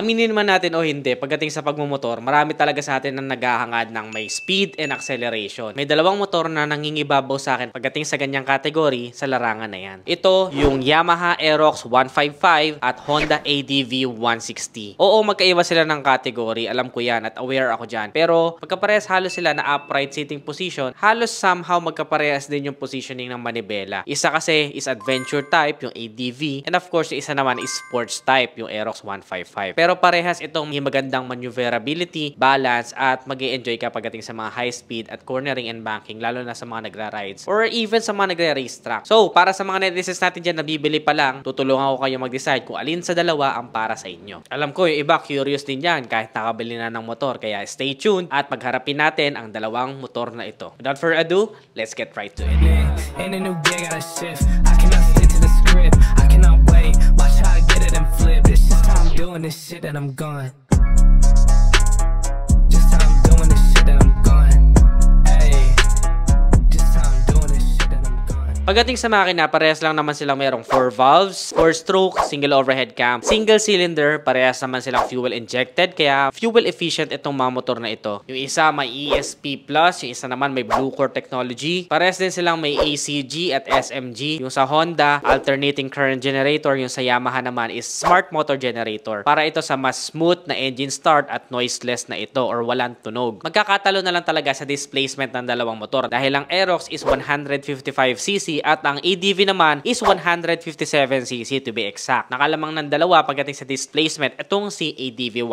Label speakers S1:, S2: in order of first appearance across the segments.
S1: aminin man natin o hindi, pagdating sa pagmumotor, marami talaga sa atin ang naghahangad ng may speed and acceleration. May dalawang motor na nangingibabaw sa akin pagdating sa ganyang kategory sa larangan na yan. Ito, yung Yamaha Aerox 155 at Honda ADV 160. Oo, magkaiba sila ng category, alam ko yan at aware ako dyan. Pero pagkaparehas halos sila na upright sitting position, halos somehow magkaparehas din yung positioning ng manibela. Isa kasi is adventure type, yung ADV, and of course, isa naman is sports type, yung Aerox 155. Pero pero parehas itong may magandang maneuverability, balance, at mag enjoy ka pagdating sa mga high speed at cornering and banking, lalo na sa mga nagra-rides or even sa mga nagra race track. So, para sa mga netizens natin dyan, bibili pa lang, tutulungan ko kayo mag-decide kung alin sa dalawa ang para sa inyo. Alam ko, yung iba curious din yan kahit nakabili na ng motor, kaya stay tuned at magharapin natin ang dalawang motor na ito. Without further ado, let's get right to it. in a new way, gotta shift. I cannot stick to the script. doing this shit and I'm gone. Pagdating sa makina, parehas lang naman silang merong 4 valves, 4 stroke, single overhead cam, single cylinder, parehas naman silang fuel injected, kaya fuel efficient itong mga motor na ito. Yung isa may ESP+, yung isa naman may Blue Core technology. Parehas din silang may ACG e at SMG. Yung sa Honda, alternating current generator, yung sa Yamaha naman is smart motor generator. Para ito sa mas smooth na engine start at noiseless na ito or walang tunog. Magkakatalo na lang talaga sa displacement ng dalawang motor dahil ang Aerox is 155cc at ang ADV e naman is 157cc to be exact. Nakalamang ng dalawa pagdating sa displacement itong si ADV e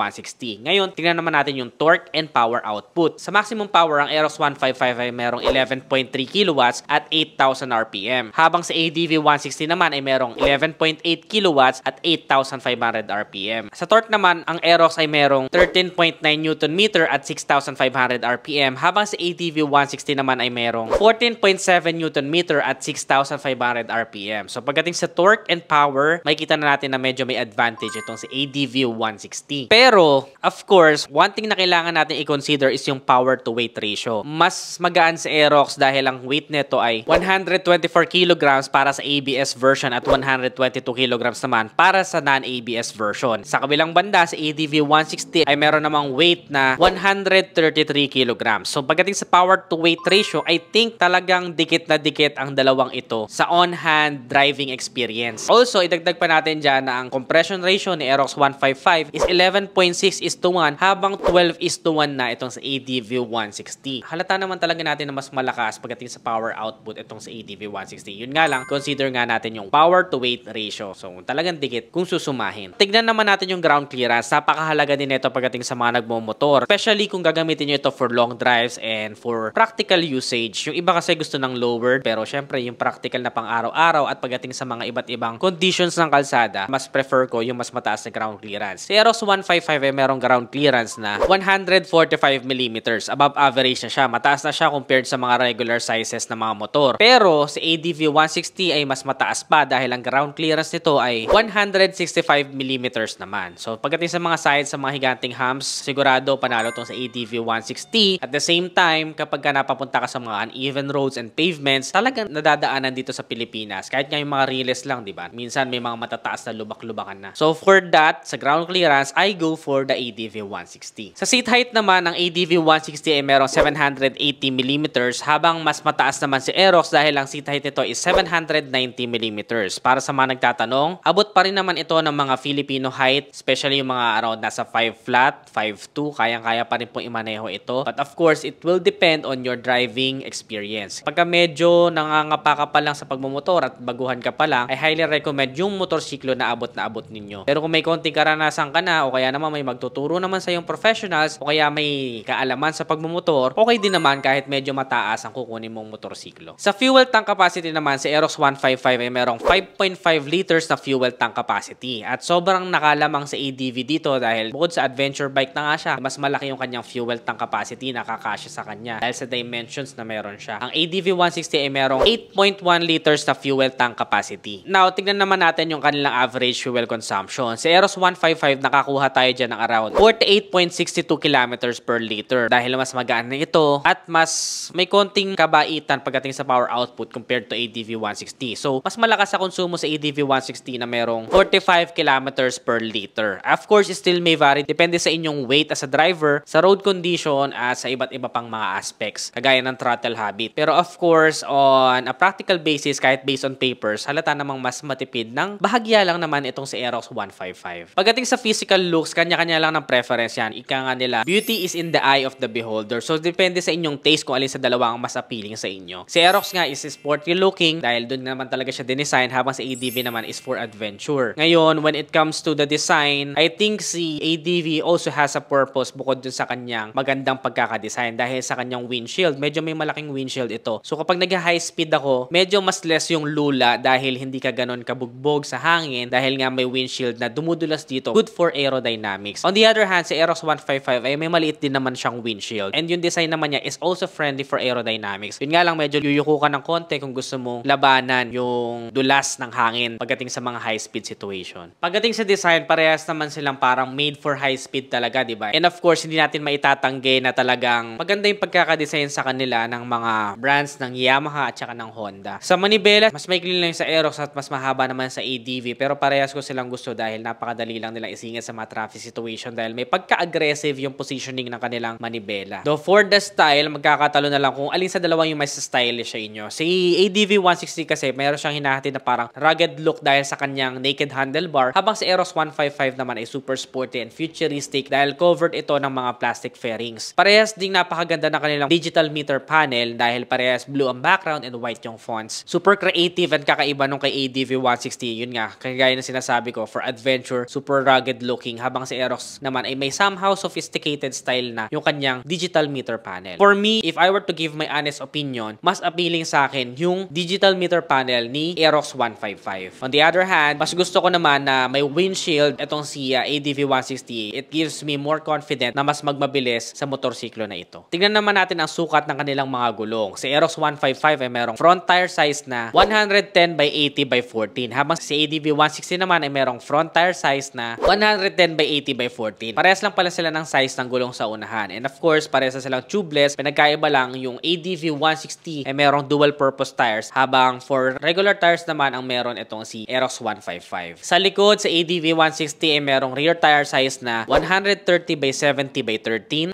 S1: 160. Ngayon, tingnan naman natin yung torque and power output. Sa maximum power, ang Aeros 155 ay merong 11.3 kW at 8,000 RPM. Habang sa ADV e 160 naman ay merong 11.8 kW at 8,500 RPM. Sa torque naman, ang Aerox ay merong 13.9 newton meter at 6,500 RPM habang sa ADV 160 naman ay merong 14.7 newton meter at 6,500 RPM. So pagdating sa torque and power, makikita na natin na medyo may advantage itong si ADV 160. Pero, of course, one thing na kailangan natin i-consider is yung power to weight ratio. Mas magaan sa Aerox dahil ang weight nito ay 124 kilograms para sa ABS version at 122 kilograms naman para sa non-ABS version. Sa kabilang banda, sa ADV 160 ay meron namang weight na 133 kilograms. So pagdating sa power to weight ratio, I think talagang dikit na dikit ang dalawa dalawang ito sa on-hand driving experience. Also, idagdag pa natin dyan na ang compression ratio ni Aerox 155 is 11.6 is to 1 habang 12 is to 1 na itong sa ADV 160. Halata naman talaga natin na mas malakas pagdating sa power output itong sa ADV 160. Yun nga lang, consider nga natin yung power to weight ratio. So, talagang dikit kung susumahin. Tignan naman natin yung ground clearance. Napakahalaga din ito pagdating sa mga nagmumotor. Especially kung gagamitin nyo ito for long drives and for practical usage. Yung iba kasi gusto ng lower pero syempre yung practical na pang-araw-araw at pagdating sa mga iba't ibang conditions ng kalsada, mas prefer ko yung mas mataas na ground clearance. Sa Eros 155 ay merong ground clearance na 145mm. Above average na siya. Mataas na siya compared sa mga regular sizes ng mga motor. Pero si ADV 160 ay mas mataas pa dahil ang ground clearance nito ay 165mm naman. So pagdating sa mga sides sa mga higanting hams, sigurado panalo tong sa ADV 160. At the same time, kapag ka napapunta ka sa mga uneven roads and pavements, talagang nadadala dinadaanan dito sa Pilipinas. Kahit nga yung mga relays lang, di ba? Minsan may mga matataas na lubak-lubakan na. So for that, sa ground clearance, I go for the ADV 160. Sa seat height naman, ang ADV 160 ay merong 780mm habang mas mataas naman si Aerox dahil ang seat height nito is 790mm. Para sa mga nagtatanong, abot pa rin naman ito ng mga Filipino height, especially yung mga around nasa 5 flat, 5'2, kayang-kaya pa rin pong imaneho ito. But of course, it will depend on your driving experience. Pagka medyo nangangapa palakpak ka pa lang sa pagmumotor at baguhan ka pa lang, ay highly recommend yung motorsiklo na abot na abot ninyo. Pero kung may konting karanasan ka na o kaya naman may magtuturo naman sa yung professionals o kaya may kaalaman sa pagmumotor, okay din naman kahit medyo mataas ang kukunin mong motorsiklo. Sa fuel tank capacity naman, si Aerox 155 ay merong 5.5 liters na fuel tank capacity at sobrang nakalamang sa ADV dito dahil bukod sa adventure bike na nga siya, mas malaki yung kanyang fuel tank capacity na kakasya sa kanya dahil sa dimensions na meron siya. Ang ADV 160 ay merong 8 2.1 liters na fuel tank capacity. Now, tignan naman natin yung kanilang average fuel consumption. Sa Eros 155, nakakuha tayo dyan ng around 48.62 kilometers per liter dahil mas magaan na ito at mas may konting kabaitan pagdating sa power output compared to ADV 160. So, mas malakas sa konsumo sa ADV 160 na merong 45 kilometers per liter. Of course, still may vary depende sa inyong weight as a driver, sa road condition at sa iba't iba pang mga aspects kagaya ng throttle habit. Pero of course, on a practical basis, kahit based on papers, halata namang mas matipid ng bahagya lang naman itong si Aerox 155. Pagdating sa physical looks, kanya-kanya lang ng preference yan. Ika nga nila, beauty is in the eye of the beholder. So, depende sa inyong taste kung alin sa dalawa ang mas appealing sa inyo. Si Aerox nga is sporty looking dahil doon naman talaga siya dinesign habang si ADV naman is for adventure. Ngayon, when it comes to the design, I think si ADV also has a purpose bukod dun sa kanyang magandang pagkakadesign dahil sa kanyang windshield. Medyo may malaking windshield ito. So, kapag nag-high speed ako, medyo mas less yung lula dahil hindi ka ganon kabugbog sa hangin dahil nga may windshield na dumudulas dito. Good for aerodynamics. On the other hand, sa Aerox 155 ay may maliit din naman siyang windshield. And yung design naman niya is also friendly for aerodynamics. Yun nga lang medyo yuyuko ka ng konti kung gusto mong labanan yung dulas ng hangin pagdating sa mga high-speed situation. Pagdating sa design, parehas naman silang parang made for high-speed talaga, di ba? And of course, hindi natin maitatanggi na talagang maganda yung pagkakadesign sa kanila ng mga brands ng Yamaha at saka ng Honda. Sa manibela, mas maikli lang sa Aerox at mas mahaba naman sa ADV pero parehas ko silang gusto dahil napakadali lang nilang isingit sa mga traffic situation dahil may pagka-aggressive yung positioning ng kanilang manibela. Though for the style, magkakatalo na lang kung alin sa dalawang yung mas stylish sa inyo. Si ADV 160 kasi mayroon siyang hinahati na parang rugged look dahil sa kanyang naked handlebar habang si Aerox 155 naman ay super sporty and futuristic dahil covered ito ng mga plastic fairings. Parehas ding napakaganda na kanilang digital meter panel dahil parehas blue ang background and white yung fonts. Super creative and kakaiba nung kay ADV160. Yun nga, kagaya na sinasabi ko, for adventure, super rugged looking. Habang si Aerox naman ay may somehow sophisticated style na yung kanyang digital meter panel. For me, if I were to give my honest opinion, mas appealing sa akin yung digital meter panel ni Aerox 155. On the other hand, mas gusto ko naman na may windshield itong si uh, ADV160. It gives me more confident na mas magmabilis sa motorsiklo na ito. Tingnan naman natin ang sukat ng kanilang mga gulong. Si Aerox 155 ay merong front front tire size na 110 by 80 by 14. Habang sa ADV 160 naman ay merong front tire size na 110 by 80 by 14. Parehas lang pala sila ng size ng gulong sa unahan. And of course, parehas na silang tubeless. Pinagkaiba lang yung ADV 160 ay merong dual purpose tires habang for regular tires naman ang meron itong si Aerox 155. Sa likod sa ADV 160 ay merong rear tire size na 130 by 70 by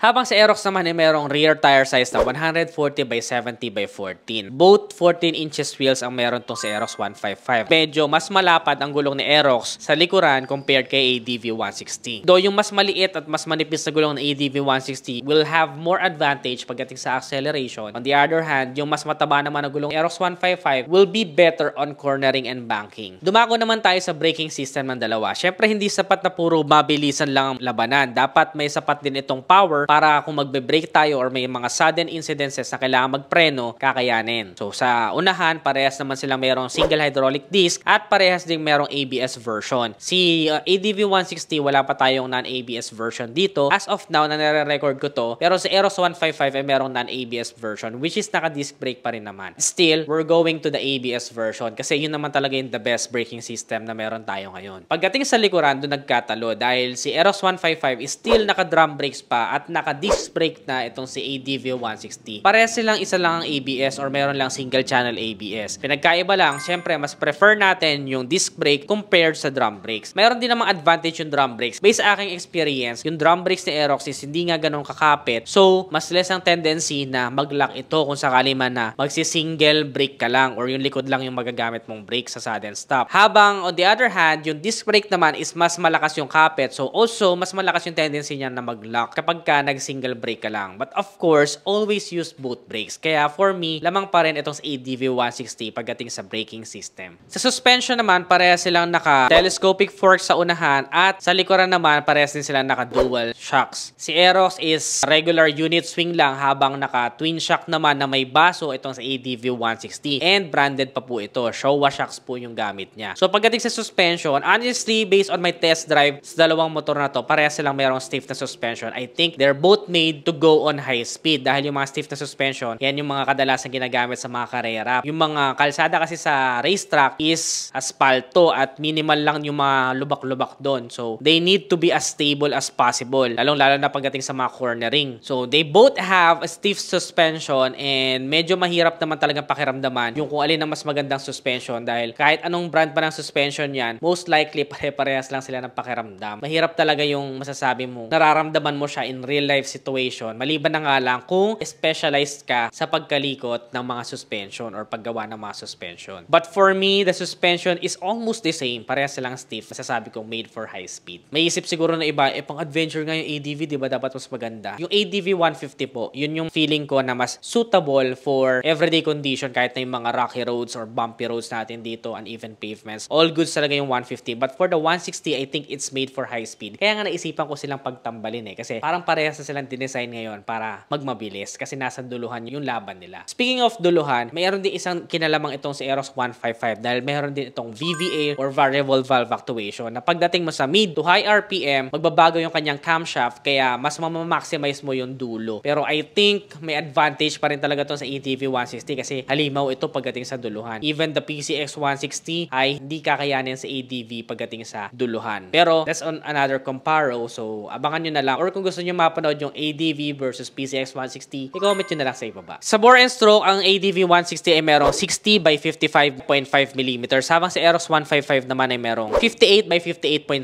S1: 13 habang sa Aerox naman ay merong rear tire size na 140 by 70 by 14. Both 14 inches wheels ang meron tong si Aerox 155. Medyo mas malapad ang gulong ni Aerox sa likuran compared kay ADV 160. Though yung mas maliit at mas manipis na gulong ng ADV 160 will have more advantage pagdating sa acceleration. On the other hand, yung mas mataba naman na gulong Aerox 155 will be better on cornering and banking. Dumako naman tayo sa braking system ng dalawa. Syempre hindi sapat na puro mabilisan lang ang labanan. Dapat may sapat din itong power para kung magbe-brake tayo or may mga sudden incidences na kailangan magpreno, kakayanin. So sa unahan, parehas naman silang merong single hydraulic disc at parehas ding merong ABS version. Si uh, ADV160 wala pa tayong non-ABS version dito. As of now, na nare-record ko to. Pero sa Eros 155 ay merong non-ABS version which is naka-disc brake pa rin naman. Still, we're going to the ABS version kasi yun naman talaga yung the best braking system na meron tayo ngayon. Pagdating sa likuran, doon nagkatalo dahil si Eros 155 is still naka-drum brakes pa at naka-disc brake na itong si ADV160. Parehas silang isa lang ang ABS or meron lang single channel ABS. Pinagkaiba lang, syempre mas prefer natin yung disc brake compared sa drum brakes. Meron din namang advantage yung drum brakes. Based sa aking experience, yung drum brakes ni Aerox is hindi nga ganun kakapit. So, mas less ang tendency na mag-lock ito kung sakali man na magsi-single brake ka lang or yung likod lang yung magagamit mong brake sa sudden stop. Habang on the other hand, yung disc brake naman is mas malakas yung kapit. So, also, mas malakas yung tendency niya na mag-lock kapag ka nag-single brake ka lang. But of course, always use both brakes. Kaya for me, lamang pa rin itong sa DV160 pagdating sa braking system. Sa suspension naman, pareha silang naka-telescopic fork sa unahan at sa likuran naman, parehas din silang naka-dual shocks. Si Aerox is regular unit swing lang habang naka-twin shock naman na may baso itong sa ADV160 and branded pa po ito. Showa shocks po yung gamit niya. So pagdating sa suspension, honestly, based on my test drive sa dalawang motor na to, parehas silang mayroong stiff na suspension. I think they're both made to go on high speed dahil yung mga stiff na suspension, yan yung mga kadalasan ginagamit sa mga kare mahirap. Yung mga kalsada kasi sa racetrack is asfalto at minimal lang yung mga lubak-lubak doon. So, they need to be as stable as possible. Lalong-lalo na pagdating sa mga cornering. So, they both have a stiff suspension and medyo mahirap naman talaga pakiramdaman yung kung alin ang mas magandang suspension dahil kahit anong brand pa ng suspension yan, most likely pare-parehas lang sila ng pakiramdam. Mahirap talaga yung masasabi mo. Nararamdaman mo siya in real life situation. Maliban na nga lang kung specialized ka sa pagkalikot ng mga suspension suspension or paggawa ng mga suspension. But for me, the suspension is almost the same. Parehas silang stiff. Masasabi kong made for high speed. May isip siguro na iba, eh pang adventure nga yung ADV, di ba dapat mas maganda? Yung ADV 150 po, yun yung feeling ko na mas suitable for everyday condition kahit na yung mga rocky roads or bumpy roads natin dito, uneven pavements. All good talaga yung 150. But for the 160, I think it's made for high speed. Kaya nga naisipan ko silang pagtambalin eh. Kasi parang parehas na silang dinesign ngayon para magmabilis kasi nasa duluhan yung laban nila. Speaking of duluhan, may mayroon din isang kinalamang itong si Eros 155 dahil mayroon din itong VVA or variable valve actuation na pagdating mo sa mid to high RPM, magbabago yung kanyang camshaft kaya mas mamamaximize mo yung dulo. Pero I think may advantage pa rin talaga to sa ETV 160 kasi halimaw ito pagdating sa duluhan. Even the PCX 160 ay hindi kakayanin sa ADV pagdating sa duluhan. Pero that's on another comparo so abangan nyo na lang or kung gusto nyo mapanood yung ADV versus PCX 160 i-comment nyo na lang sa ibaba. Sa bore and stroke, ang ADV 160 160 ay merong 60 by 55.5 millimeters habang si Eros 155 naman ay merong 58 by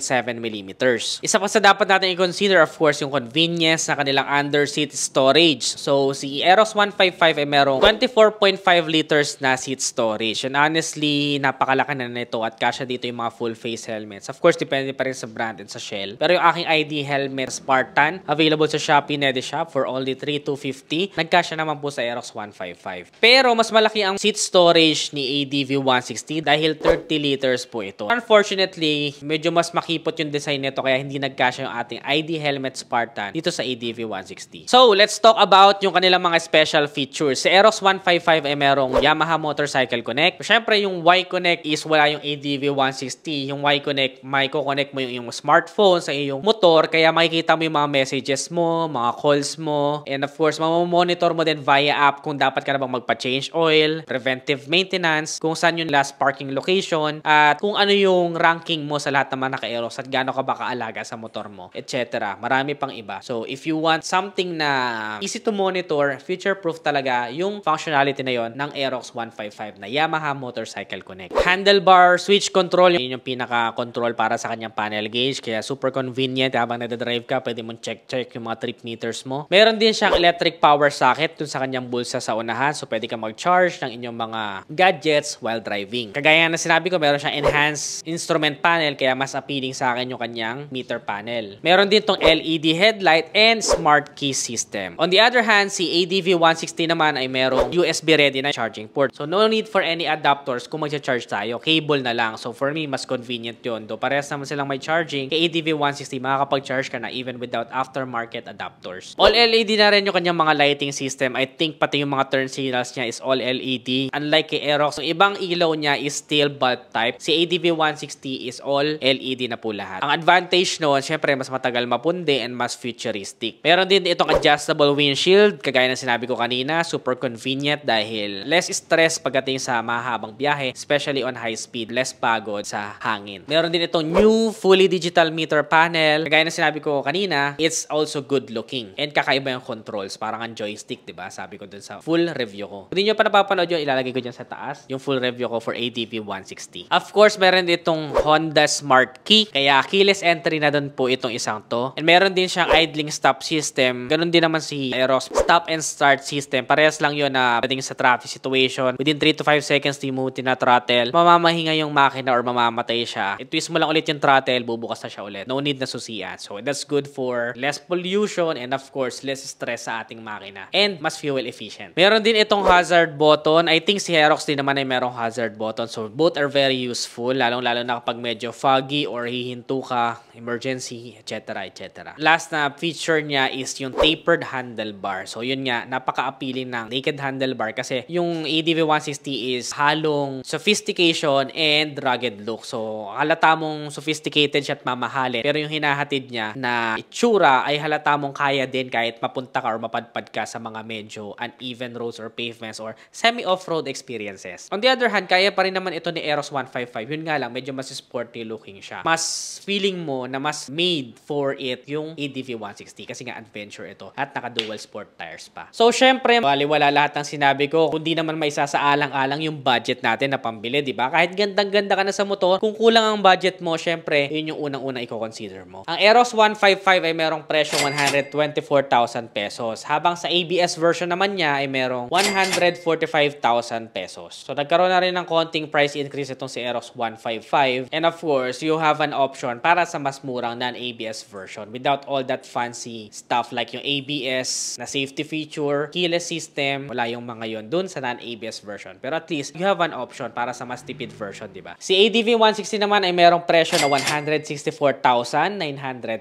S1: 58.7 millimeters. Isa pa sa dapat natin i-consider of course yung convenience na kanilang underseat storage. So si Eros 155 ay merong 24.5 liters na seat storage. And honestly, napakalaki na nito at kasya dito yung mga full face helmets. Of course, depende pa rin sa brand and sa shell. Pero yung aking ID helmet Spartan, available sa Shopee Nedi Shop for only 3,250. Nagkasya naman po sa Aerox 155. Pero mas malaki ang seat storage ni ADV160 dahil 30 liters po ito. Unfortunately, medyo mas makipot yung design nito kaya hindi nagkasya yung ating ID Helmet Spartan dito sa ADV160. So, let's talk about yung kanilang mga special features. Sa Eros 155 ay merong Yamaha Motorcycle Connect. Siyempre, yung Y-Connect is wala yung ADV160. Yung Y-Connect, may connect mo yung, yung smartphone sa iyong motor kaya makikita mo yung mga messages mo, mga calls mo, and of course, mamamonitor mo din via app kung dapat ka na bang magpa-change oil oil, preventive maintenance, kung saan yung last parking location, at kung ano yung ranking mo sa lahat ng mga naka-aeros at gaano ka ba kaalaga sa motor mo, etc. Marami pang iba. So, if you want something na easy to monitor, future-proof talaga yung functionality na yon ng Aerox 155 na Yamaha Motorcycle Connect. Handlebar, switch control, yun yung pinaka-control para sa kanyang panel gauge, kaya super convenient habang nadadrive ka, pwede mong check-check yung mga trip meters mo. Meron din siyang electric power socket dun sa kanyang bulsa sa unahan, so pwede ka mag-charge charge ng inyong mga gadgets while driving. Kagaya na sinabi ko, meron siyang enhanced instrument panel kaya mas appealing sa akin yung kanyang meter panel. Meron din tong LED headlight and smart key system. On the other hand, si ADV160 naman ay merong USB ready na charging port. So no need for any adapters kung magcha-charge tayo. Cable na lang. So for me, mas convenient yun. Do parehas naman silang may charging, kay ADV160 makakapag-charge ka na even without aftermarket adapters. All LED na rin yung kanyang mga lighting system. I think pati yung mga turn signals niya is all LED. Unlike kay Aerox, yung ibang ilaw niya is still bulb type. Si ADV160 is all LED na po lahat. Ang advantage noon, syempre mas matagal mapundi and mas futuristic. Meron din itong adjustable windshield, kagaya ng sinabi ko kanina, super convenient dahil less stress pagdating sa mahabang biyahe, especially on high speed, less pagod sa hangin. Meron din itong new fully digital meter panel. Kagaya ng sinabi ko kanina, it's also good looking. And kakaiba yung controls, parang ang joystick, 'di ba? Sabi ko dun sa full review ko. Kung di nyo pa mapapanood yun, ilalagay ko dyan sa taas, yung full review ko for ADV 160. Of course, meron ditong Honda Smart Key, kaya keyless entry na doon po itong isang to. And meron din siyang idling stop system, ganun din naman si Aeros stop and start system. Parehas lang yon na pwedeng sa traffic situation, within 3 to 5 seconds timuti na throttle, mamamahinga yung makina or mamamatay siya. I-twist mo lang ulit yung throttle, bubukas na siya ulit. No need na susian. So that's good for less pollution and of course, less stress sa ating makina. And mas fuel efficient. Meron din itong hazard ball button. I think si Herox din naman ay merong hazard button. So both are very useful, lalong-lalo na kapag medyo foggy or hihinto ka, emergency, etc. etc. Last na feature niya is yung tapered handlebar. So yun nga, napaka-appealing ng naked handlebar kasi yung ADV-160 is halong sophistication and rugged look. So halata mong sophisticated siya at mamahalin pero yung hinahatid niya na itsura ay halata mong kaya din kahit mapunta ka or mapadpad ka sa mga medyo uneven roads or pavements or semi-off-road experiences. On the other hand, kaya pa rin naman ito ni Eros 155. Yun nga lang, medyo mas sporty looking siya. Mas feeling mo na mas made for it yung ADV 160 kasi nga adventure ito at naka dual sport tires pa. So syempre, wala lahat ng sinabi ko kundi naman may isasaalang-alang yung budget natin na pambili, di ba? Kahit gandang-ganda ka na sa motor, kung kulang ang budget mo, syempre, yun yung unang-una i-consider mo. Ang Eros 155 ay merong presyo 124,000 pesos habang sa ABS version naman niya ay merong 140 45,000 pesos. So nagkaroon na rin ng konting price increase itong si Eros 155. And of course, you have an option para sa mas murang non-ABS version without all that fancy stuff like yung ABS na safety feature, keyless system, wala yung mga yon dun sa non-ABS version. Pero at least, you have an option para sa mas tipid version, di ba? Si ADV 160 naman ay merong presyo na 164,900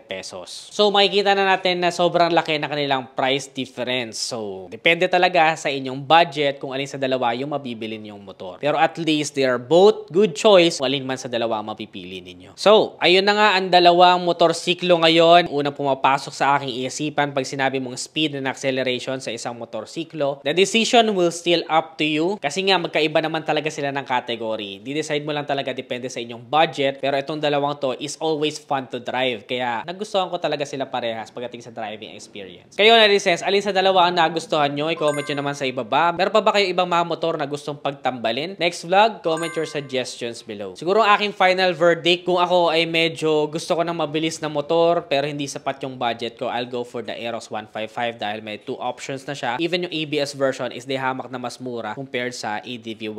S1: pesos. So makikita na natin na sobrang laki na kanilang price difference. So depende talaga sa inyong budget kung kung alin sa dalawa yung mabibili ninyong motor. Pero at least they are both good choice kung alin man sa dalawa mapipili ninyo. So, ayun na nga ang dalawang motorsiklo ngayon. Unang pumapasok sa aking isipan pag sinabi mong speed and acceleration sa isang motorsiklo. The decision will still up to you kasi nga magkaiba naman talaga sila ng category. Di-decide mo lang talaga depende sa inyong budget pero itong dalawang to is always fun to drive kaya nagustuhan ko talaga sila parehas pagdating sa driving experience. Kayo na sense, alin sa dalawa ang nagustuhan nyo? I-comment nyo naman sa ibaba. Meron pa ba kayo ibang mga motor na gustong pagtambalin. Next vlog, comment your suggestions below. Siguro ang aking final verdict, kung ako ay medyo gusto ko ng mabilis na motor pero hindi sapat yung budget ko, I'll go for the Aeros 155 dahil may two options na siya. Even yung ABS e version is di na mas mura compared sa ADV e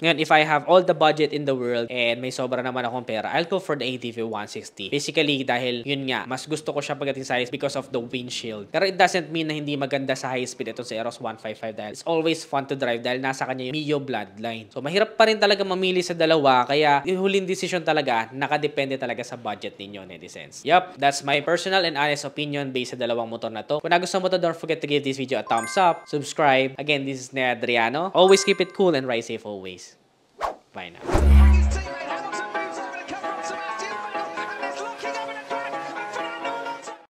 S1: 160. Ngayon, if I have all the budget in the world and may sobra naman akong pera, I'll go for the ADV e 160. Basically, dahil yun nga, mas gusto ko siya pagdating sa size because of the windshield. Pero it doesn't mean na hindi maganda sa high speed itong sa Aeros 155 dahil it's always fun to drive dahil nasa kanya yung Mio bloodline. So mahirap pa rin talaga mamili sa dalawa kaya yung huling decision talaga nakadepende talaga sa budget ninyo netizens. Yup, that's my personal and honest opinion based sa dalawang motor na to. Kung nagustuhan mo to, don't forget to give this video a thumbs up, subscribe. Again, this is Ne Adriano. Always keep it cool and ride safe always. Bye now.